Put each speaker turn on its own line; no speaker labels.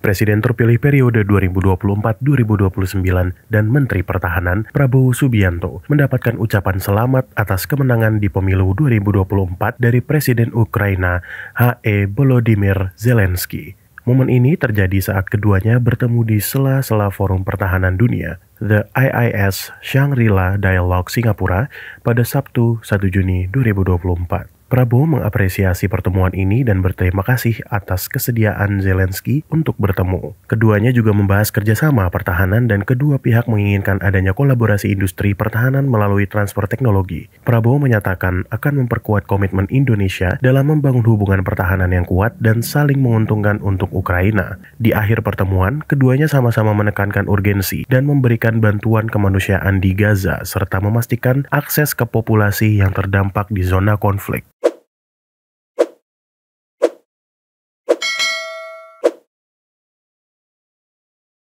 Presiden terpilih periode 2024-2029 dan Menteri Pertahanan Prabowo Subianto mendapatkan ucapan selamat atas kemenangan di pemilu 2024 dari Presiden Ukraina H.E. Volodymyr Zelensky. Momen ini terjadi saat keduanya bertemu di sela-sela Forum Pertahanan Dunia, The IIS Shangri-La Dialogue Singapura pada Sabtu 1 Juni 2024. Prabowo mengapresiasi pertemuan ini dan berterima kasih atas kesediaan Zelensky untuk bertemu. Keduanya juga membahas kerjasama pertahanan dan kedua pihak menginginkan adanya kolaborasi industri pertahanan melalui transfer teknologi. Prabowo menyatakan akan memperkuat komitmen Indonesia dalam membangun hubungan pertahanan yang kuat dan saling menguntungkan untuk Ukraina. Di akhir pertemuan, keduanya sama-sama menekankan urgensi dan memberikan bantuan kemanusiaan di Gaza serta memastikan akses ke populasi yang terdampak di zona konflik.